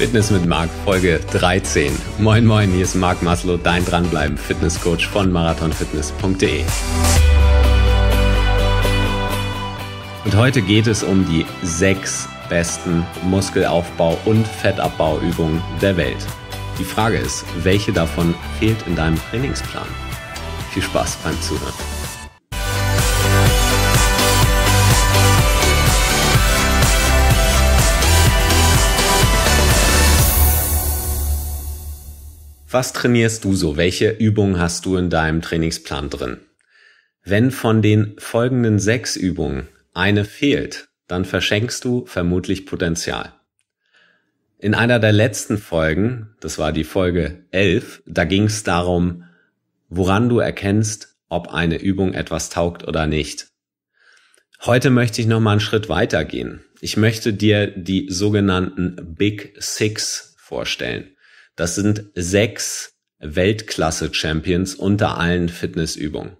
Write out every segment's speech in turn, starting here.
Fitness mit Marc, Folge 13. Moin, moin, hier ist Marc Maslow, dein Dranbleiben, Fitnesscoach von marathonfitness.de. Und heute geht es um die sechs besten Muskelaufbau- und Fettabbauübungen der Welt. Die Frage ist, welche davon fehlt in deinem Trainingsplan? Viel Spaß beim Zuhören. Was trainierst du so? Welche Übungen hast du in deinem Trainingsplan drin? Wenn von den folgenden sechs Übungen eine fehlt, dann verschenkst du vermutlich Potenzial. In einer der letzten Folgen, das war die Folge 11, da ging es darum, woran du erkennst, ob eine Übung etwas taugt oder nicht. Heute möchte ich nochmal einen Schritt weitergehen. Ich möchte dir die sogenannten Big Six vorstellen. Das sind sechs Weltklasse-Champions unter allen Fitnessübungen.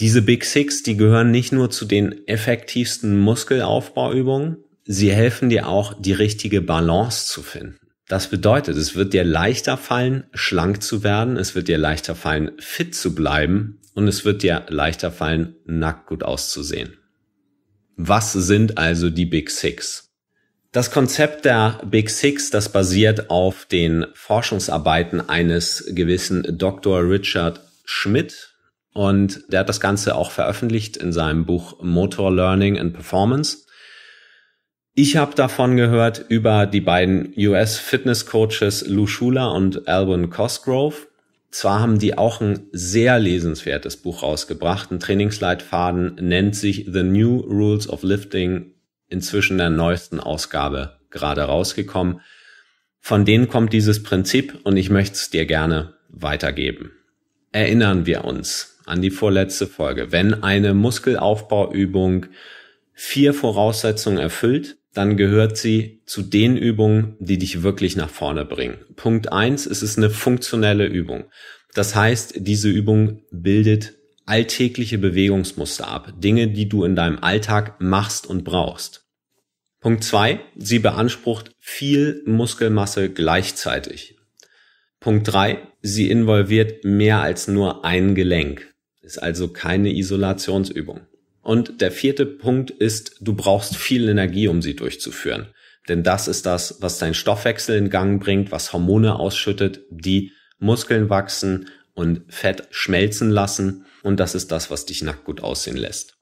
Diese Big Six, die gehören nicht nur zu den effektivsten Muskelaufbauübungen, sie helfen dir auch, die richtige Balance zu finden. Das bedeutet, es wird dir leichter fallen, schlank zu werden, es wird dir leichter fallen, fit zu bleiben und es wird dir leichter fallen, nackt gut auszusehen. Was sind also die Big Six? Das Konzept der Big Six, das basiert auf den Forschungsarbeiten eines gewissen Dr. Richard Schmidt. Und der hat das Ganze auch veröffentlicht in seinem Buch Motor Learning and Performance. Ich habe davon gehört über die beiden US Fitness Coaches Lou Schuler und Alvin Cosgrove. Zwar haben die auch ein sehr lesenswertes Buch rausgebracht. Ein Trainingsleitfaden nennt sich The New Rules of Lifting inzwischen der neuesten Ausgabe gerade rausgekommen. Von denen kommt dieses Prinzip und ich möchte es dir gerne weitergeben. Erinnern wir uns an die vorletzte Folge. Wenn eine Muskelaufbauübung vier Voraussetzungen erfüllt, dann gehört sie zu den Übungen, die dich wirklich nach vorne bringen. Punkt eins: es ist eine funktionelle Übung. Das heißt, diese Übung bildet alltägliche Bewegungsmuster ab, Dinge, die du in deinem Alltag machst und brauchst. Punkt zwei: Sie beansprucht viel Muskelmasse gleichzeitig. Punkt drei: Sie involviert mehr als nur ein Gelenk. Ist also keine Isolationsübung. Und der vierte Punkt ist, du brauchst viel Energie, um sie durchzuführen. Denn das ist das, was deinen Stoffwechsel in Gang bringt, was Hormone ausschüttet, die Muskeln wachsen und Fett schmelzen lassen. Und das ist das, was dich nackt gut aussehen lässt.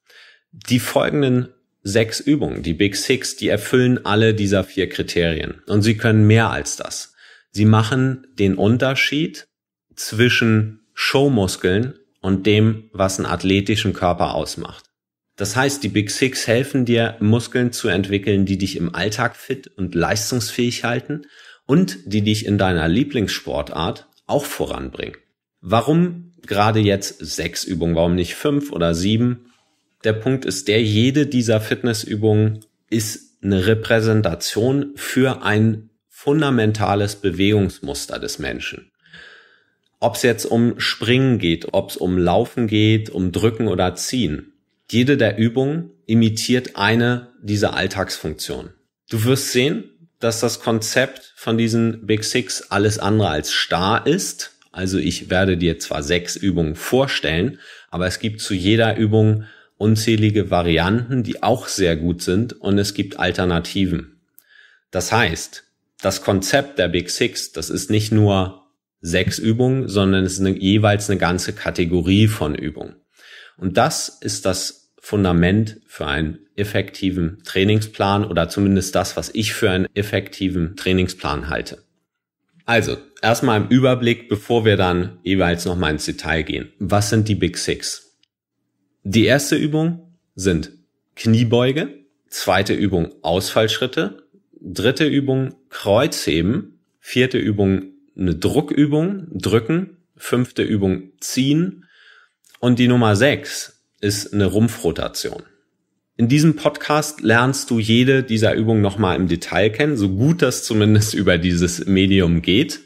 Die folgenden sechs Übungen, die Big Six, die erfüllen alle dieser vier Kriterien. Und sie können mehr als das. Sie machen den Unterschied zwischen Showmuskeln und dem, was einen athletischen Körper ausmacht. Das heißt, die Big Six helfen dir, Muskeln zu entwickeln, die dich im Alltag fit und leistungsfähig halten und die dich in deiner Lieblingssportart auch voranbringen. Warum gerade jetzt sechs Übungen? Warum nicht fünf oder sieben? Der Punkt ist der, jede dieser Fitnessübungen ist eine Repräsentation für ein fundamentales Bewegungsmuster des Menschen. Ob es jetzt um Springen geht, ob es um Laufen geht, um Drücken oder Ziehen. Jede der Übungen imitiert eine dieser Alltagsfunktionen. Du wirst sehen, dass das Konzept von diesen Big Six alles andere als starr ist, also ich werde dir zwar sechs Übungen vorstellen, aber es gibt zu jeder Übung unzählige Varianten, die auch sehr gut sind und es gibt Alternativen. Das heißt, das Konzept der Big Six, das ist nicht nur sechs Übungen, sondern es ist eine, jeweils eine ganze Kategorie von Übungen. Und das ist das Fundament für einen effektiven Trainingsplan oder zumindest das, was ich für einen effektiven Trainingsplan halte. Also, erstmal im Überblick, bevor wir dann jeweils nochmal ins Detail gehen. Was sind die Big Six? Die erste Übung sind Kniebeuge, zweite Übung Ausfallschritte, dritte Übung Kreuzheben, vierte Übung eine Druckübung, drücken, fünfte Übung ziehen und die Nummer sechs ist eine Rumpfrotation. In diesem Podcast lernst du jede dieser Übungen nochmal im Detail kennen, so gut das zumindest über dieses Medium geht.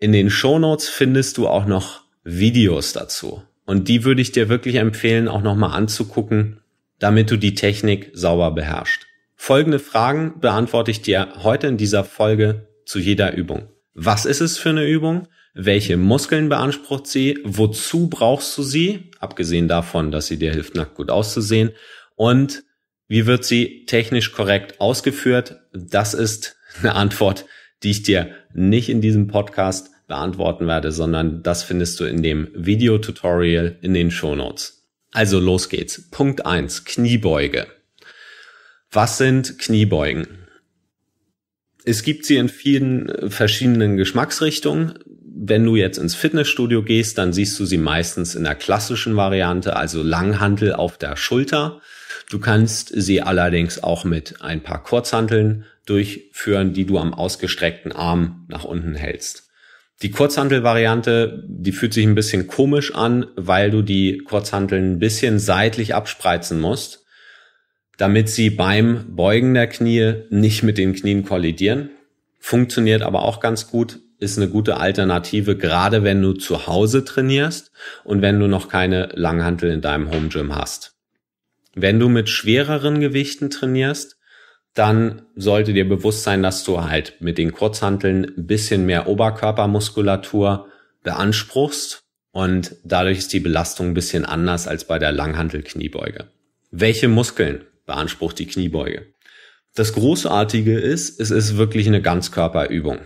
In den Shownotes findest du auch noch Videos dazu. Und die würde ich dir wirklich empfehlen, auch nochmal anzugucken, damit du die Technik sauber beherrschst. Folgende Fragen beantworte ich dir heute in dieser Folge zu jeder Übung. Was ist es für eine Übung? Welche Muskeln beansprucht sie? Wozu brauchst du sie? Abgesehen davon, dass sie dir hilft, nackt gut auszusehen. Und wie wird sie technisch korrekt ausgeführt? Das ist eine Antwort, die ich dir nicht in diesem Podcast beantworten werde, sondern das findest du in dem Videotutorial in den Shownotes. Also los geht's. Punkt eins: Kniebeuge. Was sind Kniebeugen? Es gibt sie in vielen verschiedenen Geschmacksrichtungen. Wenn du jetzt ins Fitnessstudio gehst, dann siehst du sie meistens in der klassischen Variante, also Langhantel auf der Schulter Du kannst sie allerdings auch mit ein paar Kurzhanteln durchführen, die du am ausgestreckten Arm nach unten hältst. Die Kurzhantelvariante, die fühlt sich ein bisschen komisch an, weil du die Kurzhanteln ein bisschen seitlich abspreizen musst, damit sie beim Beugen der Knie nicht mit den Knien kollidieren. Funktioniert aber auch ganz gut, ist eine gute Alternative, gerade wenn du zu Hause trainierst und wenn du noch keine Langhantel in deinem Home Gym hast. Wenn du mit schwereren Gewichten trainierst, dann sollte dir bewusst sein, dass du halt mit den Kurzhanteln ein bisschen mehr Oberkörpermuskulatur beanspruchst und dadurch ist die Belastung ein bisschen anders als bei der Langhantelkniebeuge. Welche Muskeln beansprucht die Kniebeuge? Das Großartige ist, es ist wirklich eine Ganzkörperübung.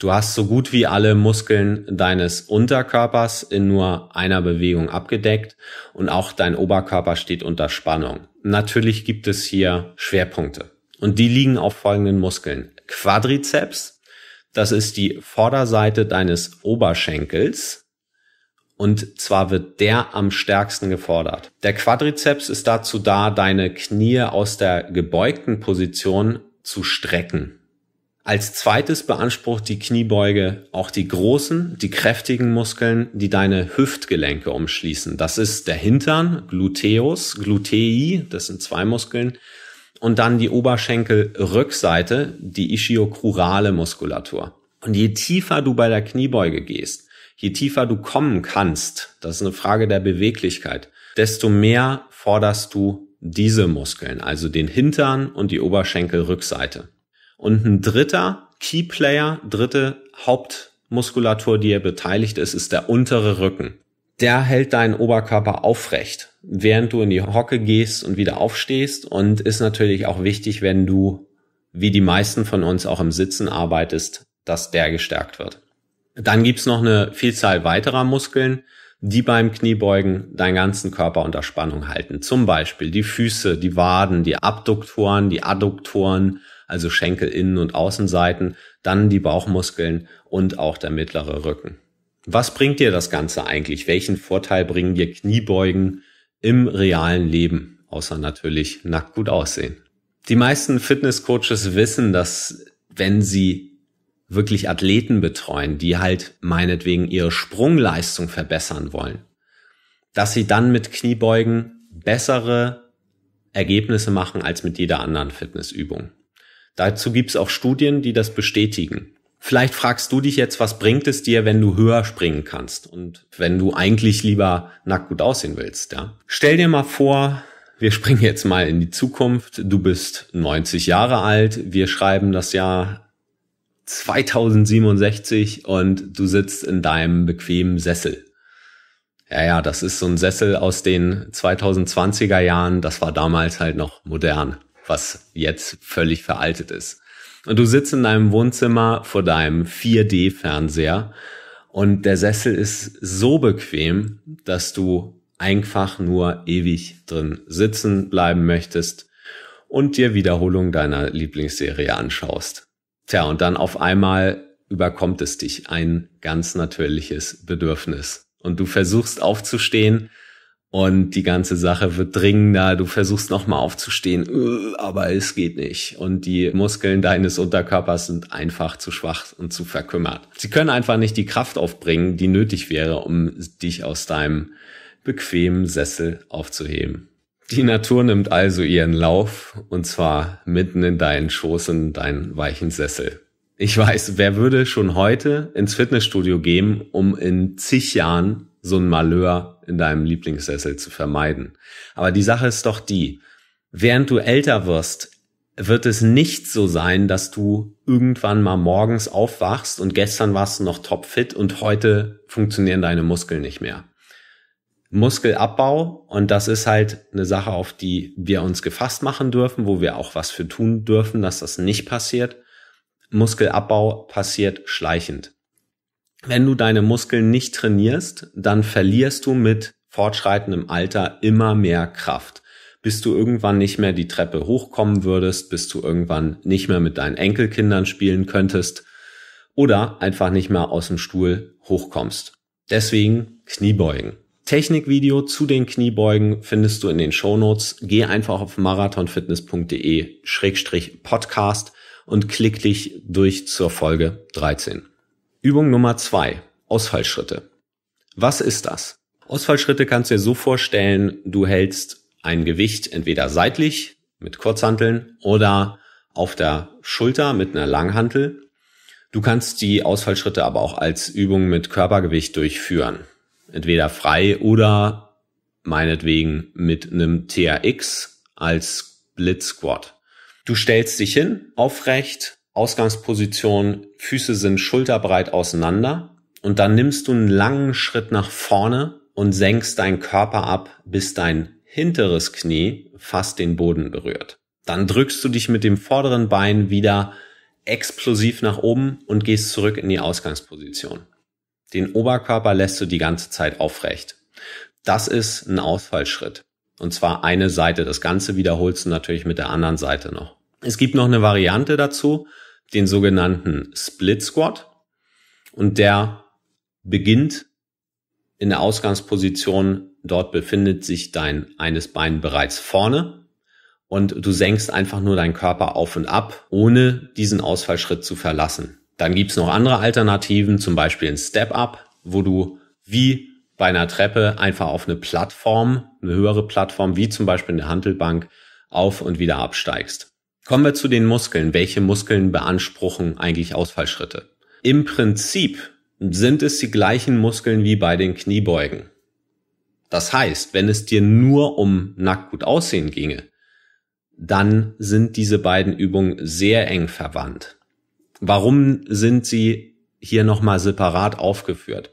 Du hast so gut wie alle Muskeln deines Unterkörpers in nur einer Bewegung abgedeckt und auch dein Oberkörper steht unter Spannung. Natürlich gibt es hier Schwerpunkte und die liegen auf folgenden Muskeln. Quadrizeps, das ist die Vorderseite deines Oberschenkels, und zwar wird der am stärksten gefordert. Der Quadrizeps ist dazu da, deine Knie aus der gebeugten Position zu strecken. Als zweites beansprucht die Kniebeuge auch die großen, die kräftigen Muskeln, die deine Hüftgelenke umschließen. Das ist der Hintern, Gluteus, Glutei, das sind zwei Muskeln, und dann die Oberschenkelrückseite, die ischiokrurale Muskulatur. Und je tiefer du bei der Kniebeuge gehst, je tiefer du kommen kannst, das ist eine Frage der Beweglichkeit, desto mehr forderst du diese Muskeln, also den Hintern und die Oberschenkelrückseite. Und ein dritter Key Player, dritte Hauptmuskulatur, die er beteiligt ist, ist der untere Rücken. Der hält deinen Oberkörper aufrecht, während du in die Hocke gehst und wieder aufstehst und ist natürlich auch wichtig, wenn du, wie die meisten von uns auch im Sitzen arbeitest, dass der gestärkt wird. Dann gibt's noch eine Vielzahl weiterer Muskeln, die beim Kniebeugen deinen ganzen Körper unter Spannung halten. Zum Beispiel die Füße, die Waden, die Abduktoren, die Adduktoren, also Schenkel innen und Außenseiten, dann die Bauchmuskeln und auch der mittlere Rücken. Was bringt dir das Ganze eigentlich? Welchen Vorteil bringen dir Kniebeugen im realen Leben? Außer natürlich nackt gut aussehen. Die meisten Fitnesscoaches wissen, dass wenn sie wirklich Athleten betreuen, die halt meinetwegen ihre Sprungleistung verbessern wollen, dass sie dann mit Kniebeugen bessere Ergebnisse machen als mit jeder anderen Fitnessübung. Dazu gibt's auch Studien, die das bestätigen. Vielleicht fragst du dich jetzt, was bringt es dir, wenn du höher springen kannst und wenn du eigentlich lieber nackt gut aussehen willst, ja? Stell dir mal vor, wir springen jetzt mal in die Zukunft. Du bist 90 Jahre alt. Wir schreiben das Jahr 2067 und du sitzt in deinem bequemen Sessel. Ja, ja, das ist so ein Sessel aus den 2020er Jahren. Das war damals halt noch modern was jetzt völlig veraltet ist. Und du sitzt in deinem Wohnzimmer vor deinem 4D-Fernseher und der Sessel ist so bequem, dass du einfach nur ewig drin sitzen bleiben möchtest und dir Wiederholung deiner Lieblingsserie anschaust. Tja, und dann auf einmal überkommt es dich ein ganz natürliches Bedürfnis. Und du versuchst aufzustehen, und die ganze Sache wird dringender. Du versuchst nochmal aufzustehen, äh, aber es geht nicht. Und die Muskeln deines Unterkörpers sind einfach zu schwach und zu verkümmert. Sie können einfach nicht die Kraft aufbringen, die nötig wäre, um dich aus deinem bequemen Sessel aufzuheben. Die Natur nimmt also ihren Lauf und zwar mitten in deinen Schoß, in deinen weichen Sessel. Ich weiß, wer würde schon heute ins Fitnessstudio gehen, um in zig Jahren so ein Malheur in deinem Lieblingssessel zu vermeiden. Aber die Sache ist doch die, während du älter wirst, wird es nicht so sein, dass du irgendwann mal morgens aufwachst und gestern warst du noch topfit und heute funktionieren deine Muskeln nicht mehr. Muskelabbau und das ist halt eine Sache, auf die wir uns gefasst machen dürfen, wo wir auch was für tun dürfen, dass das nicht passiert. Muskelabbau passiert schleichend wenn du deine Muskeln nicht trainierst, dann verlierst du mit fortschreitendem Alter immer mehr Kraft, bis du irgendwann nicht mehr die Treppe hochkommen würdest, bis du irgendwann nicht mehr mit deinen Enkelkindern spielen könntest oder einfach nicht mehr aus dem Stuhl hochkommst. Deswegen Kniebeugen. Technikvideo zu den Kniebeugen findest du in den Shownotes. Geh einfach auf marathonfitness.de-podcast und klick dich durch zur Folge 13. Übung Nummer zwei, Ausfallschritte. Was ist das? Ausfallschritte kannst du dir so vorstellen, du hältst ein Gewicht entweder seitlich mit Kurzhanteln oder auf der Schulter mit einer Langhantel. Du kannst die Ausfallschritte aber auch als Übung mit Körpergewicht durchführen. Entweder frei oder meinetwegen mit einem TRX als Split Squat. Du stellst dich hin, aufrecht, Ausgangsposition, Füße sind schulterbreit auseinander und dann nimmst du einen langen Schritt nach vorne und senkst deinen Körper ab, bis dein hinteres Knie fast den Boden berührt. Dann drückst du dich mit dem vorderen Bein wieder explosiv nach oben und gehst zurück in die Ausgangsposition. Den Oberkörper lässt du die ganze Zeit aufrecht. Das ist ein Ausfallschritt. Und zwar eine Seite. Das Ganze wiederholst du natürlich mit der anderen Seite noch. Es gibt noch eine Variante dazu den sogenannten Split Squat und der beginnt in der Ausgangsposition. Dort befindet sich dein eines Bein bereits vorne und du senkst einfach nur deinen Körper auf und ab, ohne diesen Ausfallschritt zu verlassen. Dann gibt's noch andere Alternativen, zum Beispiel ein Step-Up, wo du wie bei einer Treppe einfach auf eine Plattform, eine höhere Plattform, wie zum Beispiel eine Handelbank, auf und wieder absteigst. Kommen wir zu den Muskeln. Welche Muskeln beanspruchen eigentlich Ausfallschritte? Im Prinzip sind es die gleichen Muskeln wie bei den Kniebeugen. Das heißt, wenn es dir nur um nackt gut aussehen ginge, dann sind diese beiden Übungen sehr eng verwandt. Warum sind sie hier nochmal separat aufgeführt?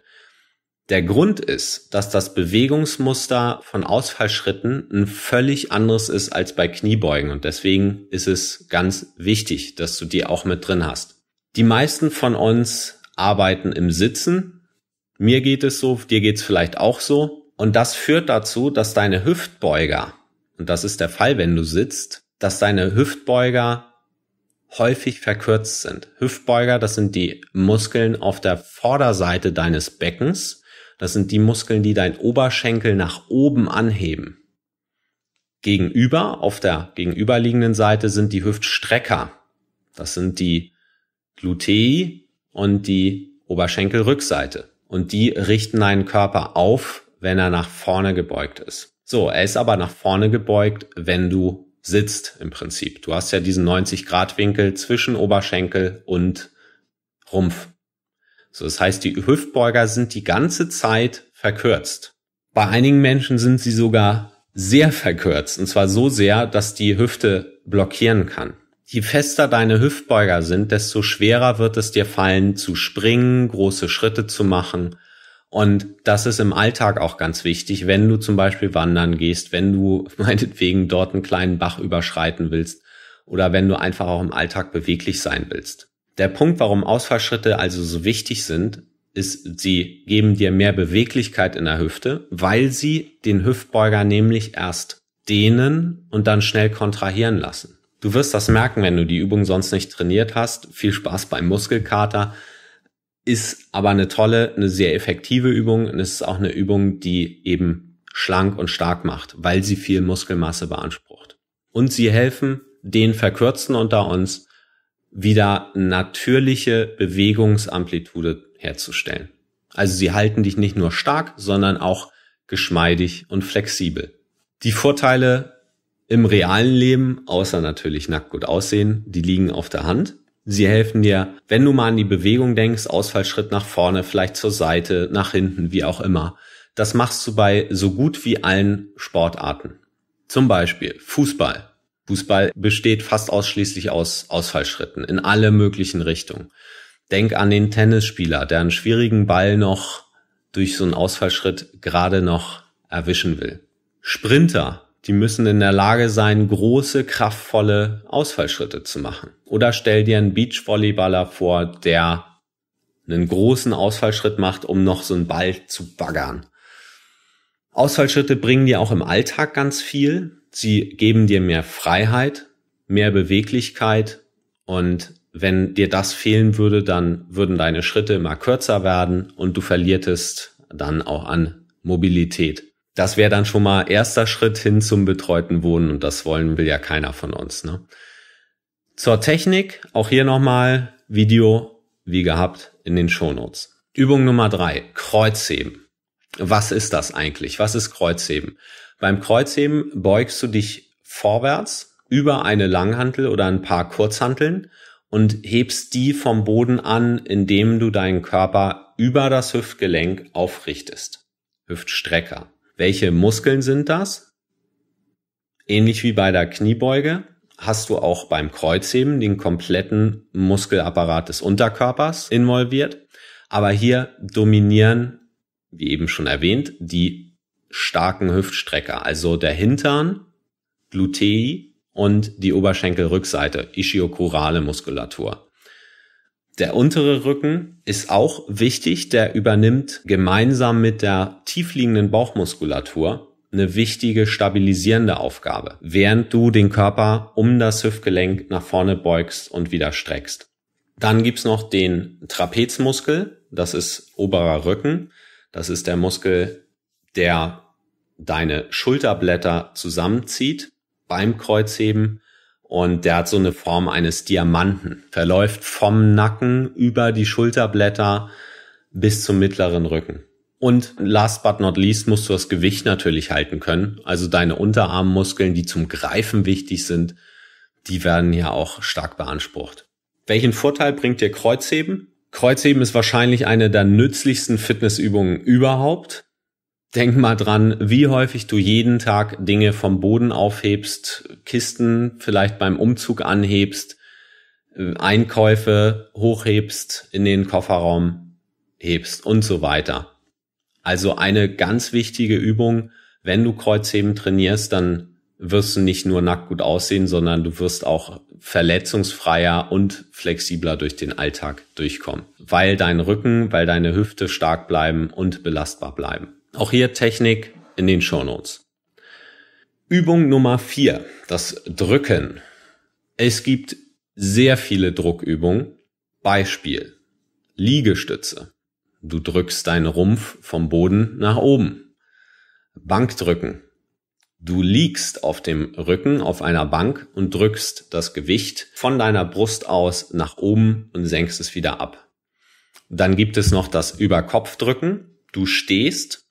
Der Grund ist, dass das Bewegungsmuster von Ausfallschritten ein völlig anderes ist als bei Kniebeugen und deswegen ist es ganz wichtig, dass du die auch mit drin hast. Die meisten von uns arbeiten im Sitzen. Mir geht es so, dir geht es vielleicht auch so. Und das führt dazu, dass deine Hüftbeuger, und das ist der Fall, wenn du sitzt, dass deine Hüftbeuger häufig verkürzt sind. Hüftbeuger, das sind die Muskeln auf der Vorderseite deines Beckens das sind die Muskeln, die dein Oberschenkel nach oben anheben. Gegenüber, auf der gegenüberliegenden Seite sind die Hüftstrecker. Das sind die Glutei und die Oberschenkelrückseite. Und die richten deinen Körper auf, wenn er nach vorne gebeugt ist. So, er ist aber nach vorne gebeugt, wenn du sitzt im Prinzip. Du hast ja diesen 90 Grad Winkel zwischen Oberschenkel und Rumpf. So, das heißt, die Hüftbeuger sind die ganze Zeit verkürzt. Bei einigen Menschen sind sie sogar sehr verkürzt und zwar so sehr, dass die Hüfte blockieren kann. Je fester deine Hüftbeuger sind, desto schwerer wird es dir fallen, zu springen, große Schritte zu machen. Und das ist im Alltag auch ganz wichtig, wenn du zum Beispiel wandern gehst, wenn du meinetwegen dort einen kleinen Bach überschreiten willst oder wenn du einfach auch im Alltag beweglich sein willst. Der Punkt, warum Ausfallschritte also so wichtig sind, ist, sie geben dir mehr Beweglichkeit in der Hüfte, weil sie den Hüftbeuger nämlich erst dehnen und dann schnell kontrahieren lassen. Du wirst das merken, wenn du die Übung sonst nicht trainiert hast. Viel Spaß beim Muskelkater. Ist aber eine tolle, eine sehr effektive Übung und es ist auch eine Übung, die eben schlank und stark macht, weil sie viel Muskelmasse beansprucht. Und sie helfen den Verkürzten unter uns, wieder natürliche Bewegungsamplitude herzustellen. Also sie halten dich nicht nur stark, sondern auch geschmeidig und flexibel. Die Vorteile im realen Leben, außer natürlich nackt gut aussehen, die liegen auf der Hand. Sie helfen dir, wenn du mal an die Bewegung denkst, Ausfallschritt nach vorne, vielleicht zur Seite, nach hinten, wie auch immer. Das machst du bei so gut wie allen Sportarten. Zum Beispiel Fußball. Fußball besteht fast ausschließlich aus Ausfallschritten in alle möglichen Richtungen. Denk an den Tennisspieler, der einen schwierigen Ball noch durch so einen Ausfallschritt gerade noch erwischen will. Sprinter, die müssen in der Lage sein, große, kraftvolle Ausfallschritte zu machen. Oder stell dir einen Beachvolleyballer vor, der einen großen Ausfallschritt macht, um noch so einen Ball zu baggern. Ausfallschritte bringen dir auch im Alltag ganz viel. Sie geben dir mehr Freiheit, mehr Beweglichkeit und wenn dir das fehlen würde, dann würden deine Schritte immer kürzer werden und du verliertest dann auch an Mobilität. Das wäre dann schon mal erster Schritt hin zum betreuten Wohnen und das wollen will ja keiner von uns. Ne? Zur Technik, auch hier nochmal Video, wie gehabt, in den Shownotes. Übung Nummer drei, Kreuzheben. Was ist das eigentlich? Was ist Kreuzheben? Beim Kreuzheben beugst du dich vorwärts über eine Langhantel oder ein paar Kurzhanteln und hebst die vom Boden an, indem du deinen Körper über das Hüftgelenk aufrichtest. Hüftstrecker. Welche Muskeln sind das? Ähnlich wie bei der Kniebeuge hast du auch beim Kreuzheben den kompletten Muskelapparat des Unterkörpers involviert. Aber hier dominieren, wie eben schon erwähnt, die starken Hüftstrecker, also der Hintern, Glutei und die Oberschenkelrückseite, ischiokurale Muskulatur. Der untere Rücken ist auch wichtig, der übernimmt gemeinsam mit der tiefliegenden Bauchmuskulatur eine wichtige stabilisierende Aufgabe, während du den Körper um das Hüftgelenk nach vorne beugst und wieder streckst. Dann gibt's noch den Trapezmuskel, das ist oberer Rücken, das ist der Muskel der deine Schulterblätter zusammenzieht beim Kreuzheben und der hat so eine Form eines Diamanten, verläuft vom Nacken über die Schulterblätter bis zum mittleren Rücken. Und last but not least musst du das Gewicht natürlich halten können. Also deine Unterarmmuskeln, die zum Greifen wichtig sind, die werden ja auch stark beansprucht. Welchen Vorteil bringt dir Kreuzheben? Kreuzheben ist wahrscheinlich eine der nützlichsten Fitnessübungen überhaupt. Denk mal dran, wie häufig du jeden Tag Dinge vom Boden aufhebst, Kisten vielleicht beim Umzug anhebst, äh, Einkäufe hochhebst, in den Kofferraum hebst und so weiter. Also eine ganz wichtige Übung, wenn du Kreuzheben trainierst, dann wirst du nicht nur nackt gut aussehen, sondern du wirst auch verletzungsfreier und flexibler durch den Alltag durchkommen, weil dein Rücken, weil deine Hüfte stark bleiben und belastbar bleiben. Auch hier Technik in den Shownotes. Übung Nummer vier, das Drücken. Es gibt sehr viele Druckübungen. Beispiel. Liegestütze. Du drückst deinen Rumpf vom Boden nach oben. Bankdrücken. Du liegst auf dem Rücken auf einer Bank und drückst das Gewicht von deiner Brust aus nach oben und senkst es wieder ab. Dann gibt es noch das Überkopfdrücken. Du stehst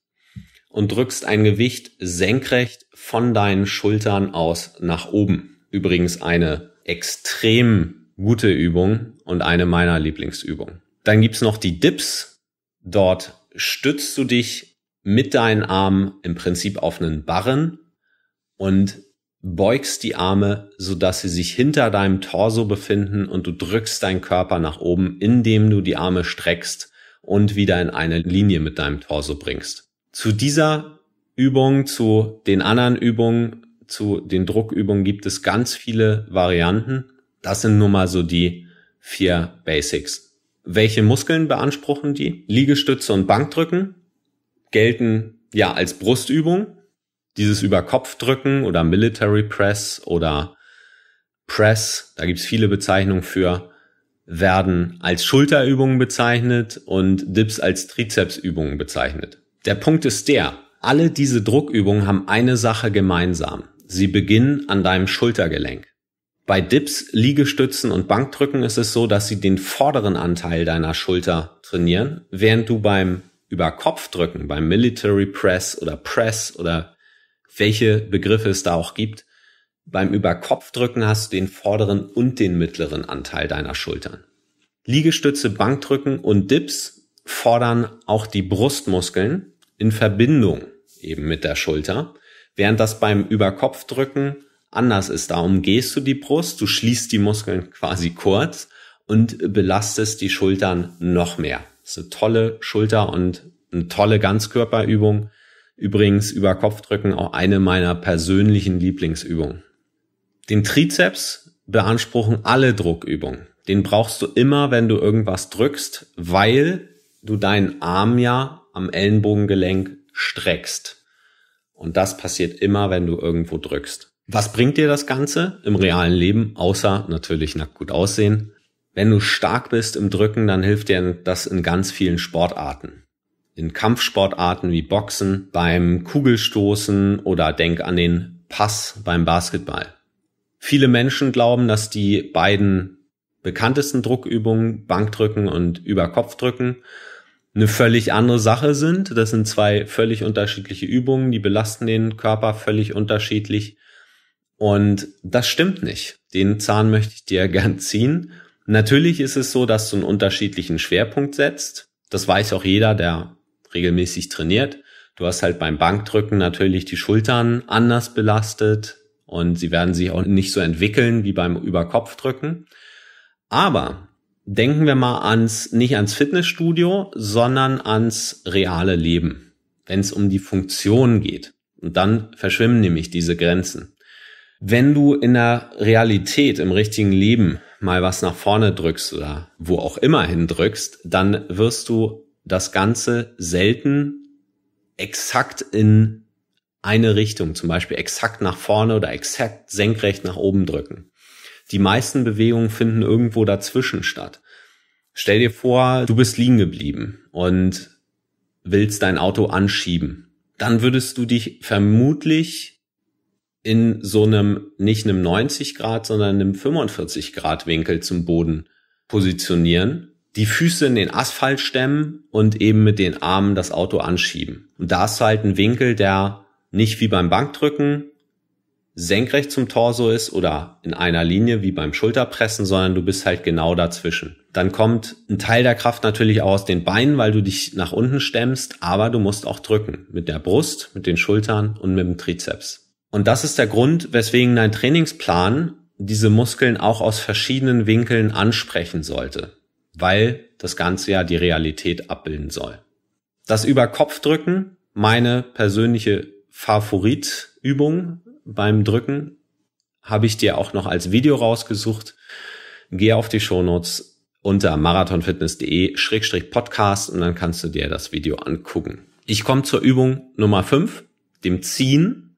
und drückst ein Gewicht senkrecht von deinen Schultern aus nach oben. Übrigens eine extrem gute Übung und eine meiner Lieblingsübungen. Dann gibt's noch die Dips. Dort stützt du dich mit deinen Armen im Prinzip auf einen Barren und beugst die Arme, sodass sie sich hinter deinem Torso befinden und du drückst deinen Körper nach oben, indem du die Arme streckst und wieder in eine Linie mit deinem Torso bringst zu dieser Übung, zu den anderen Übungen, zu den Druckübungen gibt es ganz viele Varianten. Das sind nun mal so die vier Basics. Welche Muskeln beanspruchen die? Liegestütze und Bankdrücken gelten ja als Brustübung. Dieses Überkopfdrücken oder Military Press oder Press, da gibt's viele Bezeichnungen für, werden als Schulterübungen bezeichnet und Dips als Trizepsübungen bezeichnet. Der Punkt ist der, alle diese Druckübungen haben eine Sache gemeinsam. Sie beginnen an deinem Schultergelenk. Bei Dips, Liegestützen und Bankdrücken ist es so, dass sie den vorderen Anteil deiner Schulter trainieren, während du beim Überkopfdrücken, beim Military Press oder Press oder welche Begriffe es da auch gibt, beim Überkopfdrücken hast du den vorderen und den mittleren Anteil deiner Schultern. Liegestütze, Bankdrücken und Dips fordern auch die Brustmuskeln, in Verbindung eben mit der Schulter, während das beim Überkopfdrücken anders ist. Da umgehst du die Brust, du schließt die Muskeln quasi kurz und belastest die Schultern noch mehr. Das ist eine tolle Schulter und eine tolle Ganzkörperübung. Übrigens über Kopfdrücken auch eine meiner persönlichen Lieblingsübungen. Den Trizeps beanspruchen alle Druckübungen. Den brauchst du immer, wenn du irgendwas drückst, weil du deinen Arm ja am Ellenbogengelenk streckst. Und das passiert immer, wenn du irgendwo drückst. Was bringt dir das Ganze im realen Leben, außer natürlich nackt gut aussehen? Wenn du stark bist im Drücken, dann hilft dir das in ganz vielen Sportarten. In Kampfsportarten wie Boxen, beim Kugelstoßen oder denk an den Pass beim Basketball. Viele Menschen glauben, dass die beiden bekanntesten Druckübungen Bankdrücken und Überkopfdrücken eine völlig andere Sache sind. Das sind zwei völlig unterschiedliche Übungen, die belasten den Körper völlig unterschiedlich. Und das stimmt nicht. Den Zahn möchte ich dir gern ziehen. Natürlich ist es so, dass du einen unterschiedlichen Schwerpunkt setzt. Das weiß auch jeder, der regelmäßig trainiert. Du hast halt beim Bankdrücken natürlich die Schultern anders belastet und sie werden sich auch nicht so entwickeln wie beim Überkopfdrücken. Aber denken wir mal ans, nicht ans Fitnessstudio, sondern ans reale Leben, wenn es um die Funktion geht. Und dann verschwimmen nämlich diese Grenzen. Wenn du in der Realität, im richtigen Leben mal was nach vorne drückst oder wo auch immer hin drückst, dann wirst du das Ganze selten exakt in eine Richtung, zum Beispiel exakt nach vorne oder exakt senkrecht nach oben drücken die meisten Bewegungen finden irgendwo dazwischen statt. Stell dir vor, du bist liegen geblieben und willst dein Auto anschieben. Dann würdest du dich vermutlich in so einem, nicht einem 90 Grad, sondern einem 45 Grad Winkel zum Boden positionieren, die Füße in den Asphalt stemmen und eben mit den Armen das Auto anschieben. Und da hast du halt einen Winkel, der nicht wie beim Bankdrücken senkrecht zum Torso ist oder in einer Linie wie beim Schulterpressen, sondern du bist halt genau dazwischen. Dann kommt ein Teil der Kraft natürlich auch aus den Beinen, weil du dich nach unten stemmst, aber du musst auch drücken mit der Brust, mit den Schultern und mit dem Trizeps. Und das ist der Grund, weswegen dein Trainingsplan diese Muskeln auch aus verschiedenen Winkeln ansprechen sollte, weil das Ganze ja die Realität abbilden soll. Das Überkopfdrücken, meine persönliche Favoritübung, beim Drücken. Habe ich dir auch noch als Video rausgesucht. Gehe auf die Shownotes unter marathonfitness.de-podcast und dann kannst du dir das Video angucken. Ich komme zur Übung Nummer 5, dem Ziehen.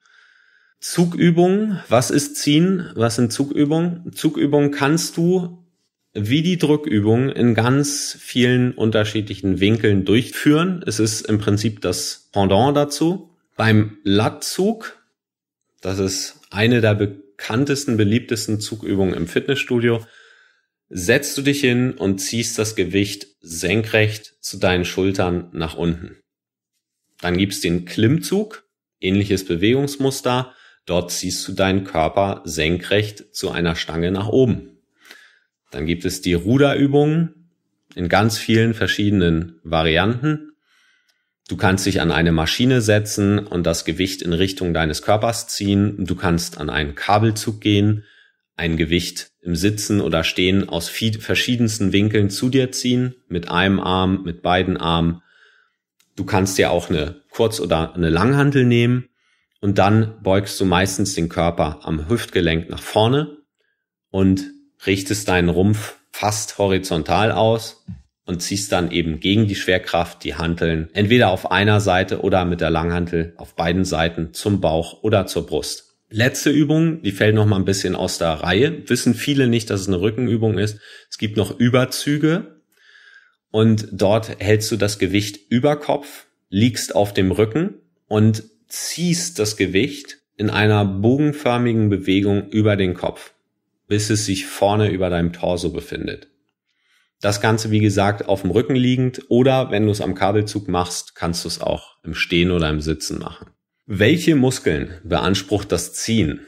Zugübung. Was ist Ziehen? Was sind Zugübungen? Zugübungen kannst du wie die Drückübung in ganz vielen unterschiedlichen Winkeln durchführen. Es ist im Prinzip das Pendant dazu. Beim Lattzug das ist eine der bekanntesten, beliebtesten Zugübungen im Fitnessstudio. Setzt du dich hin und ziehst das Gewicht senkrecht zu deinen Schultern nach unten. Dann gibst den Klimmzug, ähnliches Bewegungsmuster. Dort ziehst du deinen Körper senkrecht zu einer Stange nach oben. Dann gibt es die Ruderübungen in ganz vielen verschiedenen Varianten. Du kannst dich an eine Maschine setzen und das Gewicht in Richtung deines Körpers ziehen. Du kannst an einen Kabelzug gehen, ein Gewicht im Sitzen oder Stehen aus verschiedensten Winkeln zu dir ziehen, mit einem Arm, mit beiden Armen. Du kannst dir auch eine Kurz- oder eine Langhantel nehmen und dann beugst du meistens den Körper am Hüftgelenk nach vorne und richtest deinen Rumpf fast horizontal aus, und ziehst dann eben gegen die Schwerkraft die Hanteln entweder auf einer Seite oder mit der Langhantel auf beiden Seiten zum Bauch oder zur Brust. Letzte Übung, die fällt noch mal ein bisschen aus der Reihe. Wissen viele nicht, dass es eine Rückenübung ist. Es gibt noch Überzüge und dort hältst du das Gewicht über Kopf, liegst auf dem Rücken und ziehst das Gewicht in einer bogenförmigen Bewegung über den Kopf, bis es sich vorne über deinem Torso befindet. Das Ganze, wie gesagt, auf dem Rücken liegend oder wenn du es am Kabelzug machst, kannst du es auch im Stehen oder im Sitzen machen. Welche Muskeln beansprucht das Ziehen?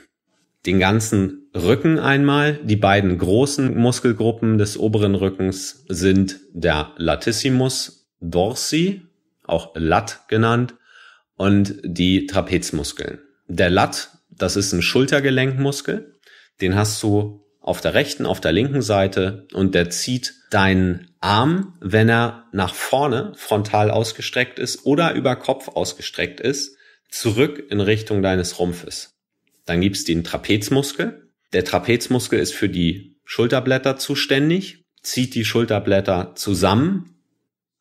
Den ganzen Rücken einmal. Die beiden großen Muskelgruppen des oberen Rückens sind der Latissimus dorsi, auch Lat genannt, und die Trapezmuskeln. Der Lat, das ist ein Schultergelenkmuskel. Den hast du auf der rechten, auf der linken Seite und der zieht deinen Arm, wenn er nach vorne frontal ausgestreckt ist oder über Kopf ausgestreckt ist, zurück in Richtung deines Rumpfes. Dann gibt's den Trapezmuskel. Der Trapezmuskel ist für die Schulterblätter zuständig, zieht die Schulterblätter zusammen,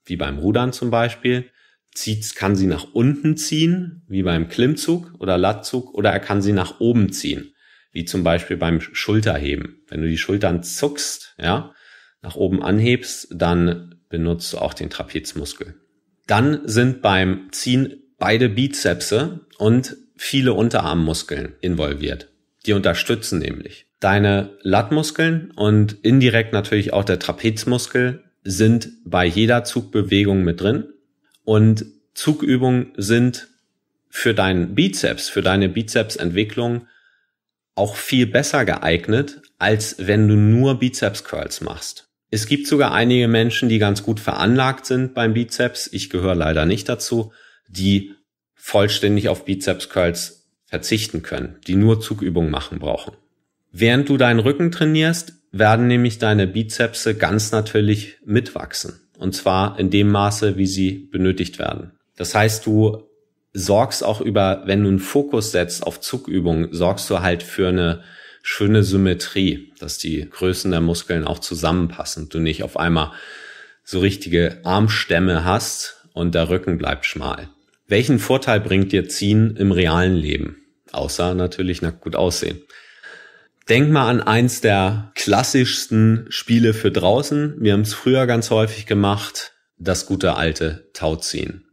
wie beim Rudern zum Beispiel, zieht, kann sie nach unten ziehen, wie beim Klimmzug oder Latzug, oder er kann sie nach oben ziehen wie zum Beispiel beim Schulterheben. Wenn du die Schultern zuckst, ja, nach oben anhebst, dann benutzt du auch den Trapezmuskel. Dann sind beim Ziehen beide Bizepse und viele Unterarmmuskeln involviert. Die unterstützen nämlich. Deine Lattmuskeln und indirekt natürlich auch der Trapezmuskel sind bei jeder Zugbewegung mit drin und Zugübungen sind für deinen Bizeps, für deine Bizepsentwicklung auch viel besser geeignet, als wenn du nur Bizeps Curls machst. Es gibt sogar einige Menschen, die ganz gut veranlagt sind beim Bizeps. Ich gehöre leider nicht dazu, die vollständig auf Bizeps Curls verzichten können, die nur Zugübungen machen brauchen. Während du deinen Rücken trainierst, werden nämlich deine Bizepse ganz natürlich mitwachsen. Und zwar in dem Maße, wie sie benötigt werden. Das heißt, du sorgst auch über, wenn du einen Fokus setzt auf Zugübungen, sorgst du halt für eine schöne Symmetrie, dass die Größen der Muskeln auch zusammenpassen du nicht auf einmal so richtige Armstämme hast und der Rücken bleibt schmal. Welchen Vorteil bringt dir Ziehen im realen Leben? Außer natürlich na, gut aussehen. Denk mal an eins der klassischsten Spiele für draußen. Wir haben es früher ganz häufig gemacht, das gute alte Tauziehen.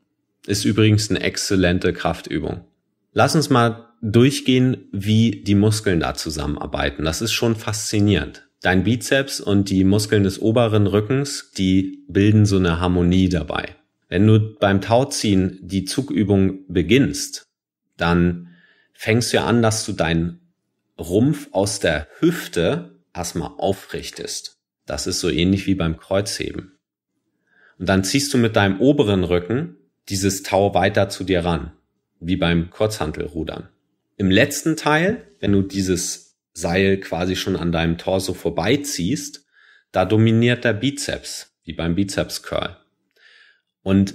Ist übrigens eine exzellente Kraftübung. Lass uns mal durchgehen, wie die Muskeln da zusammenarbeiten. Das ist schon faszinierend. Dein Bizeps und die Muskeln des oberen Rückens, die bilden so eine Harmonie dabei. Wenn du beim Tauziehen die Zugübung beginnst, dann fängst du ja an, dass du deinen Rumpf aus der Hüfte erstmal aufrichtest. Das ist so ähnlich wie beim Kreuzheben. Und dann ziehst du mit deinem oberen Rücken dieses Tau weiter zu dir ran, wie beim Kurzhantelrudern. Im letzten Teil, wenn du dieses Seil quasi schon an deinem Torso vorbeiziehst, da dominiert der Bizeps, wie beim Bizeps Curl. Und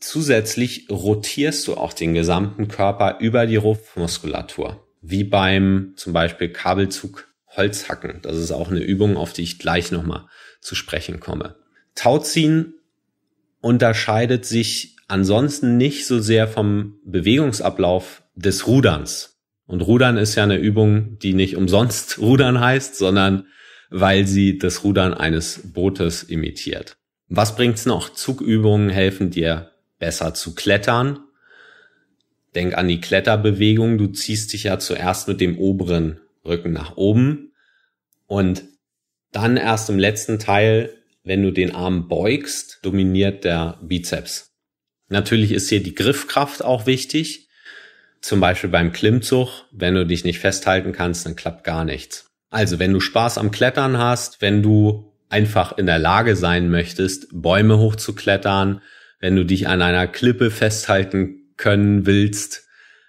zusätzlich rotierst du auch den gesamten Körper über die Rumpfmuskulatur, wie beim zum Beispiel Kabelzug Holzhacken. Das ist auch eine Übung, auf die ich gleich nochmal zu sprechen komme. Tauziehen unterscheidet sich ansonsten nicht so sehr vom Bewegungsablauf des Ruderns. Und Rudern ist ja eine Übung, die nicht umsonst Rudern heißt, sondern weil sie das Rudern eines Bootes imitiert. Was bringt's noch? Zugübungen helfen dir besser zu klettern. Denk an die Kletterbewegung. Du ziehst dich ja zuerst mit dem oberen Rücken nach oben und dann erst im letzten Teil, wenn du den Arm beugst, dominiert der Bizeps. Natürlich ist hier die Griffkraft auch wichtig. Zum Beispiel beim Klimmzug, wenn du dich nicht festhalten kannst, dann klappt gar nichts. Also wenn du Spaß am Klettern hast, wenn du einfach in der Lage sein möchtest, Bäume hochzuklettern, wenn du dich an einer Klippe festhalten können willst,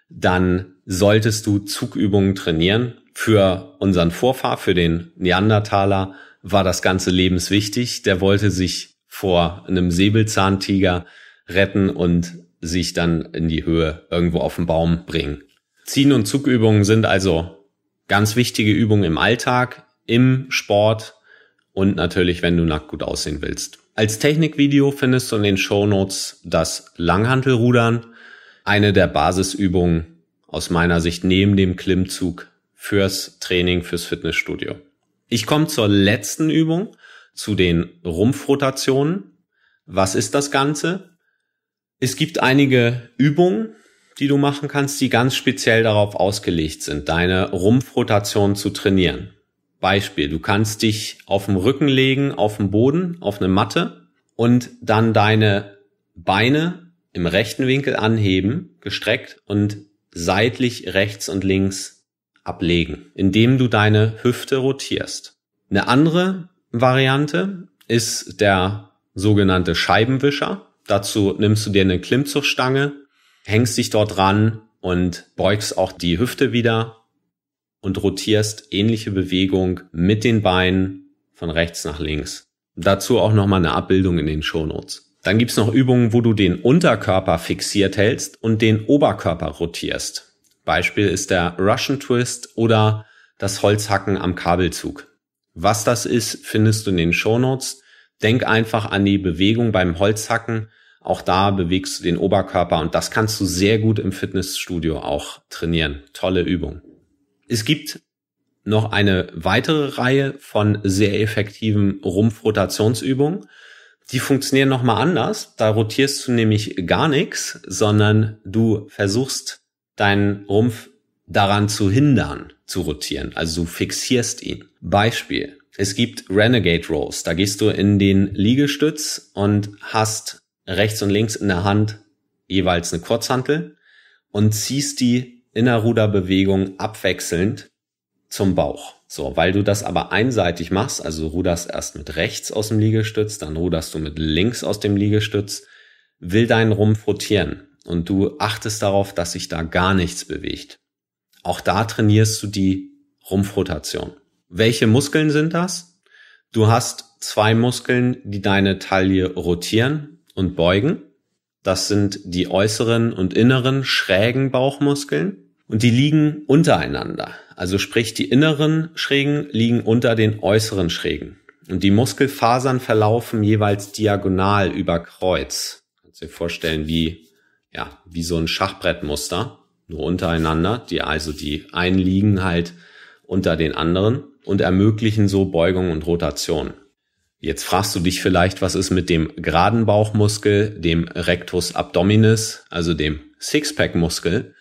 dann solltest du Zugübungen trainieren. Für unseren Vorfahr, für den Neandertaler, war das ganze lebenswichtig. Der wollte sich vor einem Säbelzahntiger retten und sich dann in die Höhe irgendwo auf den Baum bringen. Ziehen und Zugübungen sind also ganz wichtige Übungen im Alltag, im Sport und natürlich, wenn du nackt gut aussehen willst. Als Technikvideo findest du in den Shownotes das Langhantelrudern, eine der Basisübungen aus meiner Sicht neben dem Klimmzug fürs Training, fürs Fitnessstudio. Ich komme zur letzten Übung, zu den Rumpfrotationen. Was ist das Ganze? Es gibt einige Übungen, die du machen kannst, die ganz speziell darauf ausgelegt sind, deine Rumpfrotation zu trainieren. Beispiel, du kannst dich auf dem Rücken legen, auf dem Boden, auf eine Matte und dann deine Beine im rechten Winkel anheben, gestreckt und seitlich rechts und links ablegen, indem du deine Hüfte rotierst. Eine andere Variante ist der sogenannte Scheibenwischer. Dazu nimmst du dir eine Klimmzugstange, hängst dich dort dran und beugst auch die Hüfte wieder und rotierst ähnliche Bewegung mit den Beinen von rechts nach links. Dazu auch nochmal eine Abbildung in den Shownotes. Dann gibt's noch Übungen, wo du den Unterkörper fixiert hältst und den Oberkörper rotierst. Beispiel ist der Russian Twist oder das Holzhacken am Kabelzug. Was das ist, findest du in den Shownotes. Denk einfach an die Bewegung beim Holzhacken. Auch da bewegst du den Oberkörper und das kannst du sehr gut im Fitnessstudio auch trainieren. Tolle Übung. Es gibt noch eine weitere Reihe von sehr effektiven Rumpfrotationsübungen. Die funktionieren nochmal anders. Da rotierst du nämlich gar nichts, sondern du versuchst deinen Rumpf daran zu hindern, zu rotieren. Also du fixierst ihn. Beispiel. Es gibt Renegade Rolls. Da gehst du in den Liegestütz und hast rechts und links in der Hand jeweils eine Kurzhantel und ziehst die in der Ruderbewegung abwechselnd zum Bauch. So, weil du das aber einseitig machst, also ruderst erst mit rechts aus dem Liegestütz, dann ruderst du mit links aus dem Liegestütz, will dein Rumpf rotieren und du achtest darauf, dass sich da gar nichts bewegt. Auch da trainierst du die Rumpfrotation. Welche Muskeln sind das? Du hast zwei Muskeln, die deine Taille rotieren und beugen. Das sind die äußeren und inneren schrägen Bauchmuskeln und die liegen untereinander. Also sprich, die inneren schrägen liegen unter den äußeren schrägen. Und die Muskelfasern verlaufen jeweils diagonal über Kreuz. Kannst dir vorstellen, wie, ja, wie so ein Schachbrettmuster, nur untereinander, die also die einen liegen halt unter den anderen und ermöglichen so Beugung und Rotation. Jetzt fragst du dich vielleicht, was ist mit dem geraden Bauchmuskel, dem Rectus abdominis, also dem Sixpack-Muskel?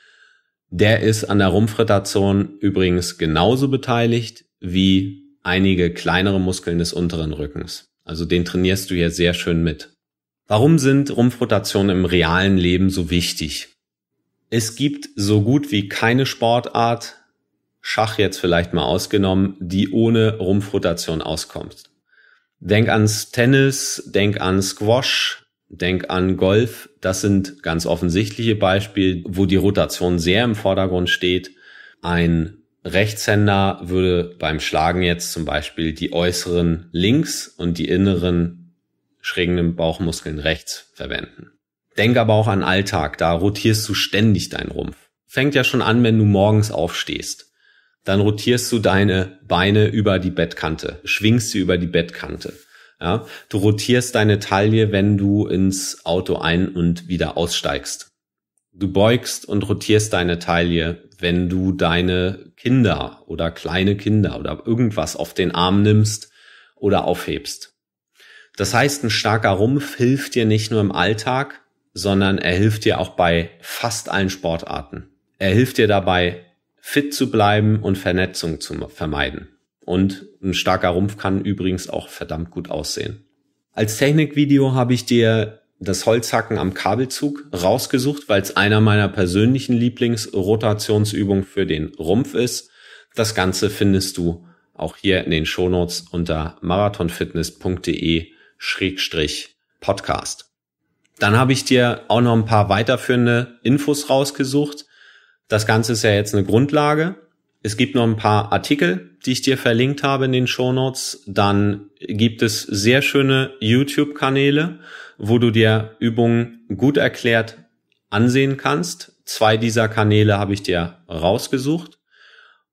Der ist an der Rumpfrotation übrigens genauso beteiligt wie einige kleinere Muskeln des unteren Rückens. Also den trainierst du hier sehr schön mit. Warum sind Rumpfrotationen im realen Leben so wichtig? Es gibt so gut wie keine Sportart, Schach jetzt vielleicht mal ausgenommen, die ohne Rumpfrotation auskommt. Denk ans Tennis, denk an Squash, denk an Golf. Das sind ganz offensichtliche Beispiele, wo die Rotation sehr im Vordergrund steht. Ein Rechtshänder würde beim Schlagen jetzt zum Beispiel die äußeren links und die inneren schrägen Bauchmuskeln rechts verwenden. Denk aber auch an Alltag, da rotierst du ständig deinen Rumpf. Fängt ja schon an, wenn du morgens aufstehst dann rotierst du deine Beine über die Bettkante, schwingst sie über die Bettkante. Ja, du rotierst deine Taille, wenn du ins Auto ein- und wieder aussteigst. Du beugst und rotierst deine Taille, wenn du deine Kinder oder kleine Kinder oder irgendwas auf den Arm nimmst oder aufhebst. Das heißt, ein starker Rumpf hilft dir nicht nur im Alltag, sondern er hilft dir auch bei fast allen Sportarten. Er hilft dir dabei, fit zu bleiben und Vernetzung zu vermeiden. Und ein starker Rumpf kann übrigens auch verdammt gut aussehen. Als Technikvideo habe ich dir das Holzhacken am Kabelzug rausgesucht, weil es einer meiner persönlichen Lieblingsrotationsübungen für den Rumpf ist. Das Ganze findest du auch hier in den Shownotes unter marathonfitness.de-podcast. Dann habe ich dir auch noch ein paar weiterführende Infos rausgesucht. Das Ganze ist ja jetzt eine Grundlage. Es gibt noch ein paar Artikel, die ich dir verlinkt habe in den Show Notes. Dann gibt es sehr schöne YouTube-Kanäle, wo du dir Übungen gut erklärt ansehen kannst. Zwei dieser Kanäle habe ich dir rausgesucht.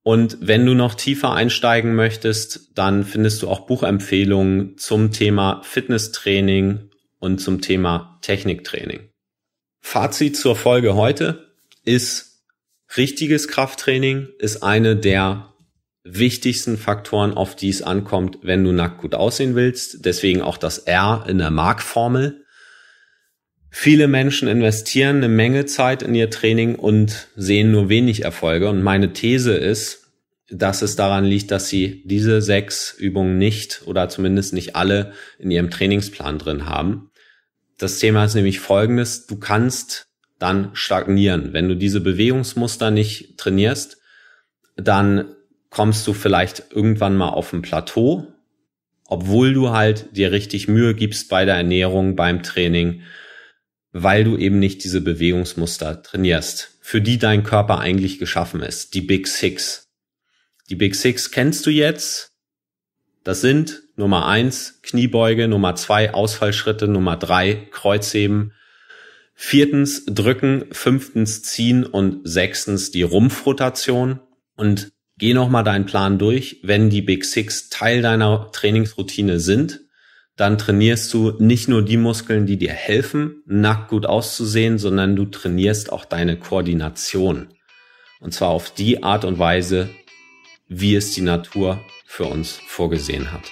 Und wenn du noch tiefer einsteigen möchtest, dann findest du auch Buchempfehlungen zum Thema Fitnesstraining und zum Thema Techniktraining. Fazit zur Folge heute ist, richtiges Krafttraining ist eine der wichtigsten Faktoren, auf die es ankommt, wenn du nackt gut aussehen willst. Deswegen auch das R in der Markformel. Viele Menschen investieren eine Menge Zeit in ihr Training und sehen nur wenig Erfolge. Und meine These ist, dass es daran liegt, dass sie diese sechs Übungen nicht oder zumindest nicht alle in ihrem Trainingsplan drin haben. Das Thema ist nämlich folgendes. Du kannst dann stagnieren. Wenn du diese Bewegungsmuster nicht trainierst, dann kommst du vielleicht irgendwann mal auf ein Plateau, obwohl du halt dir richtig Mühe gibst bei der Ernährung, beim Training, weil du eben nicht diese Bewegungsmuster trainierst, für die dein Körper eigentlich geschaffen ist, die Big Six. Die Big Six kennst du jetzt. Das sind Nummer eins Kniebeuge, Nummer zwei Ausfallschritte, Nummer drei Kreuzheben, viertens drücken, fünftens ziehen und sechstens die Rumpfrotation und geh nochmal deinen Plan durch. Wenn die Big Six Teil deiner Trainingsroutine sind, dann trainierst du nicht nur die Muskeln, die dir helfen, nackt gut auszusehen, sondern du trainierst auch deine Koordination. Und zwar auf die Art und Weise, wie es die Natur für uns vorgesehen hat.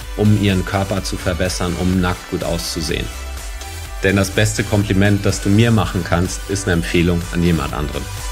um ihren Körper zu verbessern, um nackt gut auszusehen. Denn das beste Kompliment, das du mir machen kannst, ist eine Empfehlung an jemand anderen.